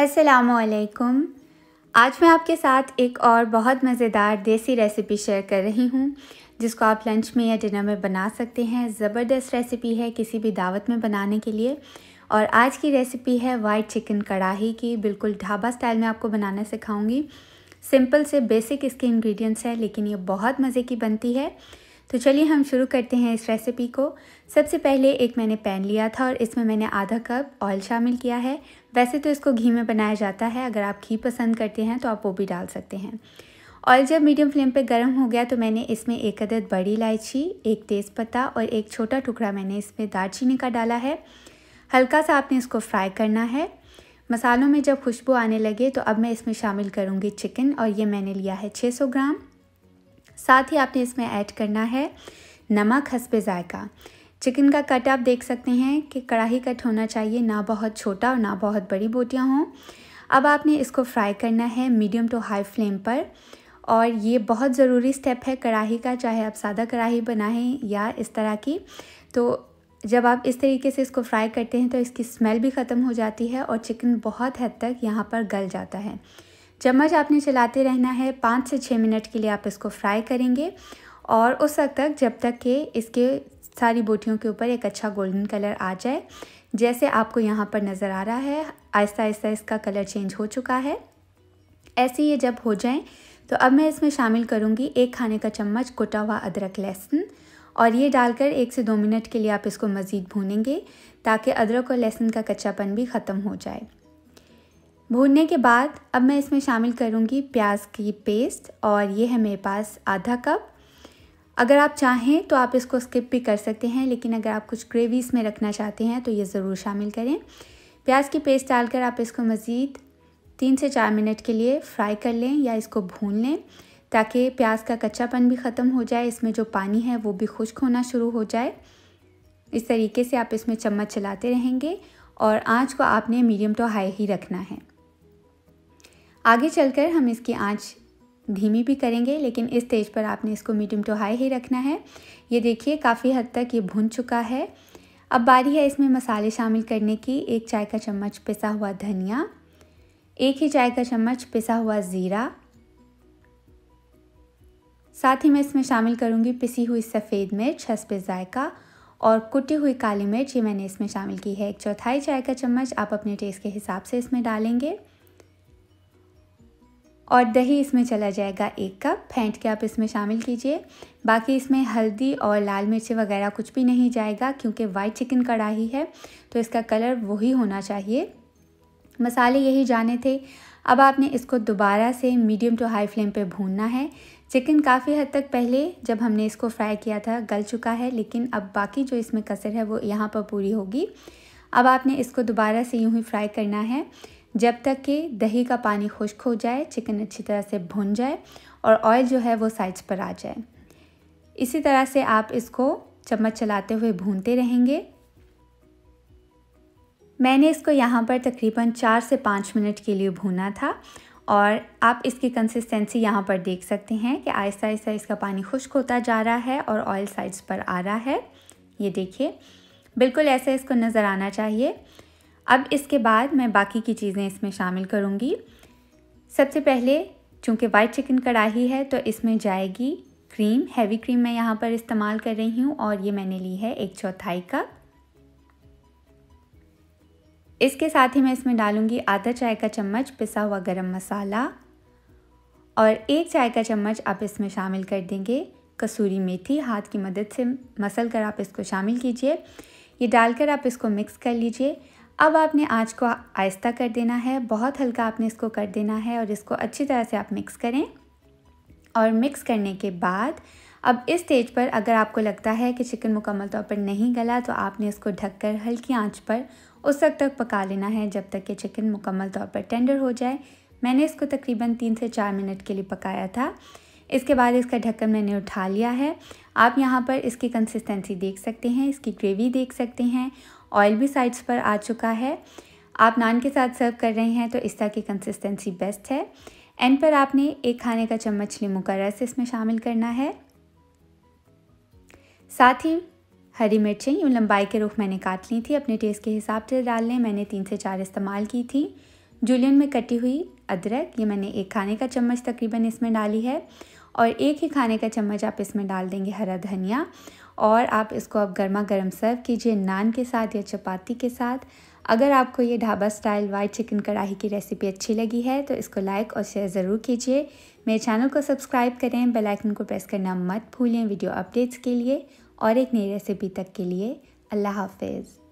असलकुम आज मैं आपके साथ एक और बहुत मज़ेदार देसी रेसिपी शेयर कर रही हूँ जिसको आप लंच में या डिनर में बना सकते हैं ज़बरदस्त रेसिपी है किसी भी दावत में बनाने के लिए और आज की रेसिपी है वाइट चिकन कढ़ाही की बिल्कुल ढाबा स्टाइल में आपको बनाना सिखाऊंगी सिंपल से बेसिक इसके इंग्रेडिएंट्स हैं लेकिन ये बहुत मज़े की बनती है तो चलिए हम शुरू करते हैं इस रेसिपी को सबसे पहले एक मैंने पैन लिया था और इसमें मैंने आधा कप ऑयल शामिल किया है वैसे तो इसको घी में बनाया जाता है अगर आप घी पसंद करते हैं तो आप वो भी डाल सकते हैं ऑयल जब मीडियम फ्लेम पे गर्म हो गया तो मैंने इसमें एक अदद बड़ी इलायची एक तेज़पत्ता और एक छोटा टुकड़ा मैंने इसमें दालचीनी का डाला है हल्का सा आपने इसको फ्राई करना है मसालों में जब खुशबू आने लगे तो अब मैं इसमें शामिल करूँगी चिकन और ये मैंने लिया है छः ग्राम साथ ही आपने इसमें ऐड करना है नमक हंसपे जायका चिकन का कट आप देख सकते हैं कि कढ़ाई कट होना चाहिए ना बहुत छोटा और ना बहुत बड़ी बोटियाँ हों अब आपने इसको फ्राई करना है मीडियम टू हाई फ्लेम पर और ये बहुत ज़रूरी स्टेप है कढ़ाई का चाहे आप सादा कढ़ाई बनाएं या इस तरह की तो जब आप इस तरीके से इसको फ्राई करते हैं तो इसकी स्मेल भी ख़त्म हो जाती है और चिकन बहुत हद तक यहाँ पर गल जाता है चम्मच आपने चलाते रहना है पाँच से छः मिनट के लिए आप इसको फ्राई करेंगे और उस वक्त तक जब तक के इसके सारी बोटियों के ऊपर एक अच्छा गोल्डन कलर आ जाए जैसे आपको यहाँ पर नज़र आ रहा है आहिस्ता आहिस्ता इसका कलर चेंज हो चुका है ऐसे ये जब हो जाएं तो अब मैं इसमें शामिल करूँगी एक खाने का चम्मच कुटा हुआ अदरक लहसुन और ये डालकर एक से दो मिनट के लिए आप इसको मज़ीद भूनेंगे ताकि अदरक और लहसुन का कच्चापन भी ख़त्म हो जाए भूनने के बाद अब मैं इसमें शामिल करूँगी प्याज की पेस्ट और ये है मेरे पास आधा कप अगर आप चाहें तो आप इसको स्किप भी कर सकते हैं लेकिन अगर आप कुछ ग्रेवीज़ में रखना चाहते हैं तो ये ज़रूर शामिल करें प्याज की पेस्ट डालकर आप इसको मज़ीद तीन से चार मिनट के लिए फ्राई कर लें या इसको भून लें ताकि प्याज का कच्चापन भी ख़त्म हो जाए इसमें जो पानी है वो भी खुश्क होना शुरू हो जाए इस तरीके से आप इसमें चम्मच चलाते रहेंगे और आँच को आपने मीडियम टू हाई ही रखना है आगे चलकर हम इसकी आंच धीमी भी करेंगे लेकिन इस स्टेज पर आपने इसको मीडियम टू हाई ही रखना है ये देखिए काफ़ी हद तक ये भुन चुका है अब बारी है इसमें मसाले शामिल करने की एक चाय का चम्मच पिसा हुआ धनिया एक ही चाय का चम्मच पिसा हुआ ज़ीरा साथ ही मैं इसमें शामिल करूँगी पिसी हुई सफ़ेद मिर्च हसपे जायका और कुटी हुई काली मिर्च ये मैंने इसमें शामिल की है एक चौथाई चाय का चम्मच आप अपने टेस्ट के हिसाब से इसमें डालेंगे और दही इसमें चला जाएगा एक कप फेंट के आप इसमें शामिल कीजिए बाकी इसमें हल्दी और लाल मिर्च वगैरह कुछ भी नहीं जाएगा क्योंकि वाइट चिकन कढ़ाई है तो इसका कलर वही होना चाहिए मसाले यही जाने थे अब आपने इसको दोबारा से मीडियम टू हाई फ्लेम पे भूनना है चिकन काफ़ी हद तक पहले जब हमने इसको फ्राई किया था गल चुका है लेकिन अब बाकी जो इसमें कसर है वो यहाँ पर पूरी होगी अब आपने इसको दोबारा से यूँ ही फ्राई करना है जब तक कि दही का पानी खुश्क हो जाए चिकन अच्छी तरह से भुन जाए और ऑयल जो है वो साइड्स पर आ जाए इसी तरह से आप इसको चम्मच चलाते हुए भूनते रहेंगे मैंने इसको यहाँ पर तकरीबन चार से पाँच मिनट के लिए भूना था और आप इसकी कंसिस्टेंसी यहाँ पर देख सकते हैं कि आहिस्ता आहिस्ता इसका पानी खुश्क होता जा रहा है और ऑयल साइड्स पर आ रहा है ये देखिए बिल्कुल ऐसे इसको नज़र आना चाहिए अब इसके बाद मैं बाकी की चीज़ें इसमें शामिल करूँगी सबसे पहले चूँकि वाइट चिकन कढ़ाही है तो इसमें जाएगी क्रीम हैवी क्रीम मैं यहाँ पर इस्तेमाल कर रही हूँ और ये मैंने ली है एक चौथाई कप इसके साथ ही मैं इसमें डालूँगी आधा चाय का चम्मच पिसा हुआ गरम मसाला और एक चाय का चम्मच आप इसमें शामिल कर देंगे कसूरी मेथी हाथ की मदद से मसल कर आप इसको शामिल कीजिए ये डालकर आप इसको मिक्स कर लीजिए अब आपने आँच को आहिस्ता कर देना है बहुत हल्का आपने इसको कर देना है और इसको अच्छी तरह से आप मिक्स करें और मिक्स करने के बाद अब इस स्टेज पर अगर आपको लगता है कि चिकन मुकम्मल तौर पर नहीं गला तो आपने इसको ढककर हल्की आंच पर उस वक्त तक पका लेना है जब तक कि चिकन मुकम्मल तौर पर टेंडर हो जाए मैंने इसको तकरीबन तीन से चार मिनट के लिए पकाया था इसके बाद इसका ढक्कन मैंने उठा लिया है आप यहाँ पर इसकी कंसिस्टेंसी देख सकते हैं इसकी ग्रेवी देख सकते हैं ऑयल भी साइड्स पर आ चुका है आप नान के साथ सर्व कर रहे हैं तो इस तरह की कंसिस्टेंसी बेस्ट है एंड पर आपने एक खाने का चम्मच नींबू का रस इसमें शामिल करना है साथ ही हरी मिर्चें यूँ लंबाई के रूप मैंने काट ली थी अपने टेस्ट के हिसाब से डाल लें मैंने तीन से चार इस्तेमाल की थी जूलियन में कटी हुई अदरक ये मैंने एक खाने का चम्मच तकरीबन इसमें डाली है और एक ही खाने का चम्मच आप इसमें डाल देंगे हरा धनिया और आप इसको आप गर्मा गर्म सर्व कीजिए नान के साथ या चपाती के साथ अगर आपको ये ढाबा स्टाइल वाइट चिकन कढ़ाई की रेसिपी अच्छी लगी है तो इसको लाइक और शेयर ज़रूर कीजिए मेरे चैनल को सब्सक्राइब करें बेल आइकन को प्रेस करना मत भूलें वीडियो अपडेट्स के लिए और एक नई रेसिपी तक के लिए अल्लाह हाफिज़